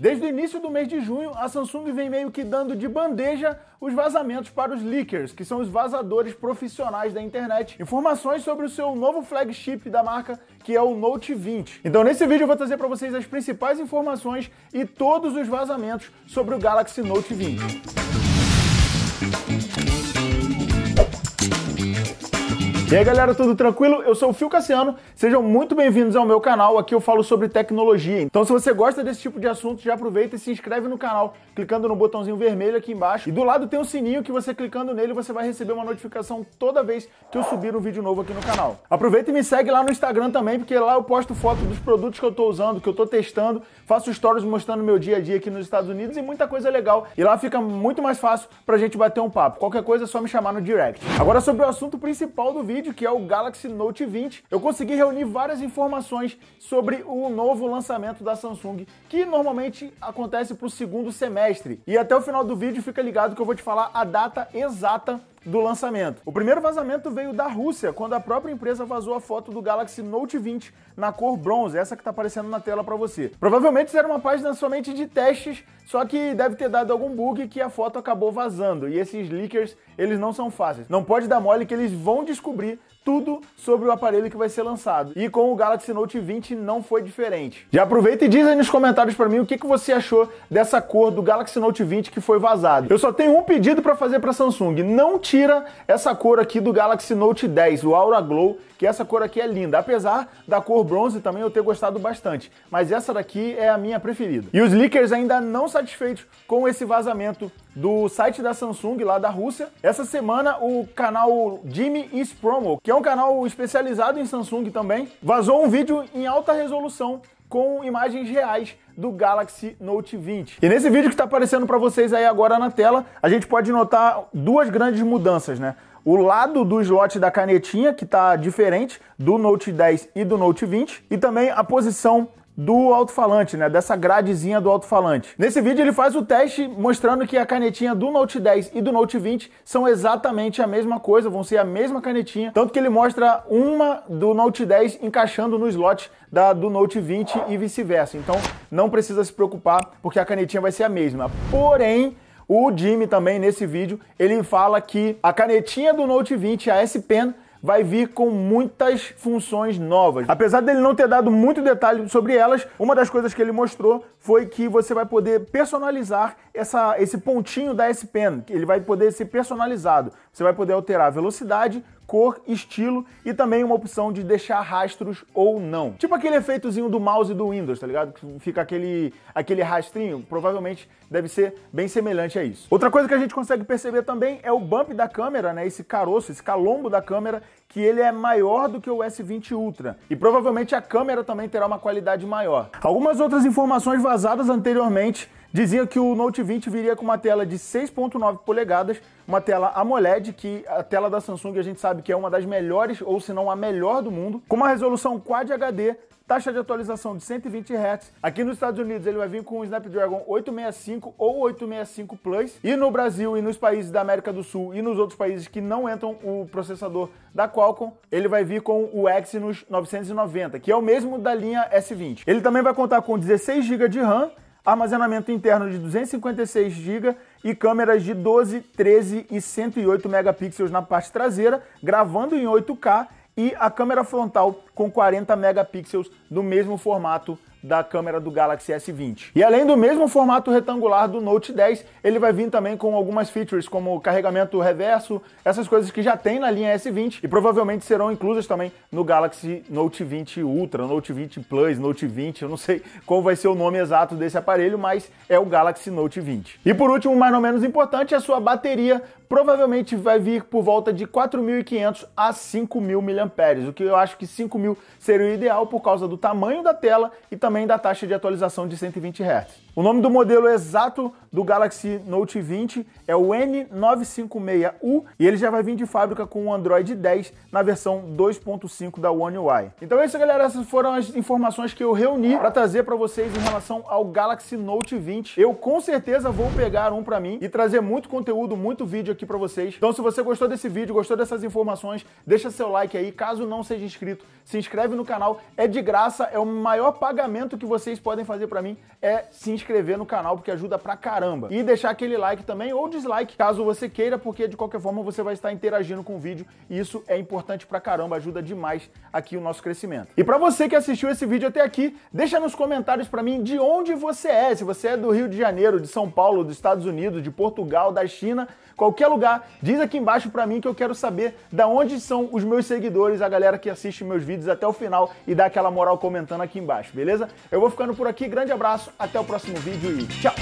Desde o início do mês de junho, a Samsung vem meio que dando de bandeja os vazamentos para os leakers, que são os vazadores profissionais da internet, informações sobre o seu novo flagship da marca, que é o Note 20. Então, nesse vídeo eu vou trazer para vocês as principais informações e todos os vazamentos sobre o Galaxy Note 20. E aí galera, tudo tranquilo? Eu sou o Fio Cassiano, sejam muito bem-vindos ao meu canal, aqui eu falo sobre tecnologia. Então se você gosta desse tipo de assunto, já aproveita e se inscreve no canal, clicando no botãozinho vermelho aqui embaixo. E do lado tem um sininho que você clicando nele, você vai receber uma notificação toda vez que eu subir um vídeo novo aqui no canal. Aproveita e me segue lá no Instagram também, porque lá eu posto foto dos produtos que eu tô usando, que eu tô testando, faço stories mostrando meu dia a dia aqui nos Estados Unidos e muita coisa legal. E lá fica muito mais fácil pra gente bater um papo. Qualquer coisa é só me chamar no direct. Agora sobre o assunto principal do vídeo, vídeo, que é o Galaxy Note 20, eu consegui reunir várias informações sobre o novo lançamento da Samsung, que normalmente acontece para o segundo semestre. E até o final do vídeo fica ligado que eu vou te falar a data exata do lançamento. O primeiro vazamento veio da Rússia, quando a própria empresa vazou a foto do Galaxy Note 20 na cor bronze, essa que está aparecendo na tela para você. Provavelmente isso era uma página somente de testes, só que deve ter dado algum bug que a foto acabou vazando. E esses leakers, eles não são fáceis. Não pode dar mole que eles vão descobrir tudo sobre o aparelho que vai ser lançado. E com o Galaxy Note 20 não foi diferente. Já aproveita e diz aí nos comentários para mim o que, que você achou dessa cor do Galaxy Note 20 que foi vazado. Eu só tenho um pedido para fazer para Samsung, não tira essa cor aqui do Galaxy Note 10, o Aura Glow, que essa cor aqui é linda, apesar da cor bronze também eu ter gostado bastante, mas essa daqui é a minha preferida. E os leakers ainda não satisfeitos com esse vazamento do site da Samsung lá da Rússia. Essa semana o canal Jimmy is Promo, que é um canal especializado em Samsung também, vazou um vídeo em alta resolução com imagens reais do Galaxy Note 20. E nesse vídeo que está aparecendo para vocês aí agora na tela, a gente pode notar duas grandes mudanças, né? o lado do slot da canetinha, que está diferente do Note 10 e do Note 20, e também a posição do alto-falante, né? Dessa gradezinha do alto-falante. Nesse vídeo ele faz o teste mostrando que a canetinha do Note 10 e do Note 20 são exatamente a mesma coisa, vão ser a mesma canetinha, tanto que ele mostra uma do Note 10 encaixando no slot da do Note 20 e vice-versa. Então, não precisa se preocupar porque a canetinha vai ser a mesma. Porém, o Jimmy também nesse vídeo, ele fala que a canetinha do Note 20, a S Pen, vai vir com muitas funções novas. Apesar dele não ter dado muito detalhe sobre elas, uma das coisas que ele mostrou foi que você vai poder personalizar essa, esse pontinho da S Pen, que ele vai poder ser personalizado. Você vai poder alterar a velocidade, cor, estilo e também uma opção de deixar rastros ou não. Tipo aquele efeitozinho do mouse do Windows, tá ligado? Que fica aquele, aquele rastrinho, provavelmente deve ser bem semelhante a isso. Outra coisa que a gente consegue perceber também é o bump da câmera, né? Esse caroço, esse calombo da câmera, que ele é maior do que o S20 Ultra. E provavelmente a câmera também terá uma qualidade maior. Algumas outras informações vazadas anteriormente diziam que o Note 20 viria com uma tela de 6.9 polegadas, uma tela AMOLED, que a tela da Samsung a gente sabe que é uma das melhores, ou se não a melhor do mundo, com uma resolução Quad HD, taxa de atualização de 120 Hz. Aqui nos Estados Unidos ele vai vir com o Snapdragon 865 ou 865 Plus. E no Brasil e nos países da América do Sul e nos outros países que não entram o processador da Qualcomm, ele vai vir com o Exynos 990, que é o mesmo da linha S20. Ele também vai contar com 16 GB de RAM armazenamento interno de 256 GB e câmeras de 12, 13 e 108 megapixels na parte traseira, gravando em 8K e a câmera frontal com 40 megapixels no mesmo formato da câmera do Galaxy S20. E além do mesmo formato retangular do Note 10, ele vai vir também com algumas features como carregamento reverso, essas coisas que já tem na linha S20 e provavelmente serão inclusas também no Galaxy Note 20 Ultra, Note 20 Plus, Note 20, eu não sei qual vai ser o nome exato desse aparelho, mas é o Galaxy Note 20. E por último, mas não menos importante, a sua bateria provavelmente vai vir por volta de 4.500 a 5.000 mAh, o que eu acho que 5.000 seria o ideal por causa do tamanho da tela e também da taxa de atualização de 120 Hz. O nome do modelo exato do Galaxy Note 20 é o N956U e ele já vai vir de fábrica com o Android 10 na versão 2.5 da One UI. Então é isso, galera. Essas foram as informações que eu reuni para trazer para vocês em relação ao Galaxy Note 20. Eu com certeza vou pegar um para mim e trazer muito conteúdo, muito vídeo aqui aqui para vocês. Então se você gostou desse vídeo, gostou dessas informações, deixa seu like aí. Caso não seja inscrito, se inscreve no canal. É de graça, é o maior pagamento que vocês podem fazer para mim é se inscrever no canal, porque ajuda pra caramba. E deixar aquele like também ou dislike, caso você queira, porque de qualquer forma você vai estar interagindo com o vídeo e isso é importante pra caramba, ajuda demais aqui o nosso crescimento. E para você que assistiu esse vídeo até aqui, deixa nos comentários para mim de onde você é, se você é do Rio de Janeiro, de São Paulo, dos Estados Unidos, de Portugal, da China, qualquer lugar. Diz aqui embaixo para mim que eu quero saber da onde são os meus seguidores, a galera que assiste meus vídeos até o final e dá aquela moral comentando aqui embaixo, beleza? Eu vou ficando por aqui, grande abraço, até o próximo vídeo e tchau!